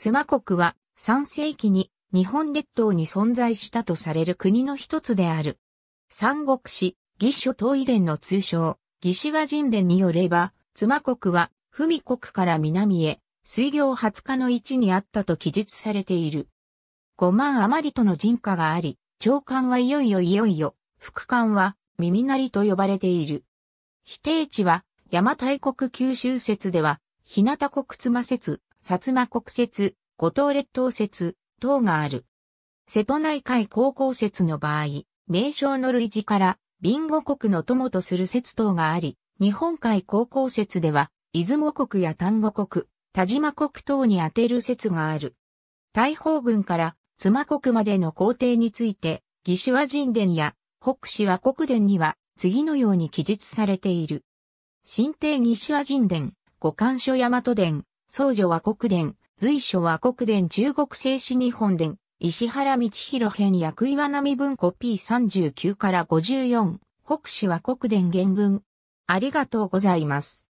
妻国は3世紀に日本列島に存在したとされる国の一つである。三国志、義書東遺伝の通称、義志和人伝によれば、妻国は、文国から南へ、水行20日の位置にあったと記述されている。5万余りとの人家があり、長官はいよいよいよいよ、副官は耳鳴りと呼ばれている。否定地は、邪馬台国九州説では、日向国妻説、薩摩国説、五島列島説、等がある。瀬戸内海高校説の場合、名称の類似から、ビンゴ国の友とする説等があり、日本海高校説では、出雲国や丹後国、田島国等に当てる説がある。大砲軍から妻国までの皇帝について、義手は神殿や北氏は国殿には次のように記述されている。新帝義手は神殿、五官所大和殿、僧女は国伝、随所は国伝中国製紙日本伝、石原道弘編役岩波文庫 P39 から54、北市は国伝原文。ありがとうございます。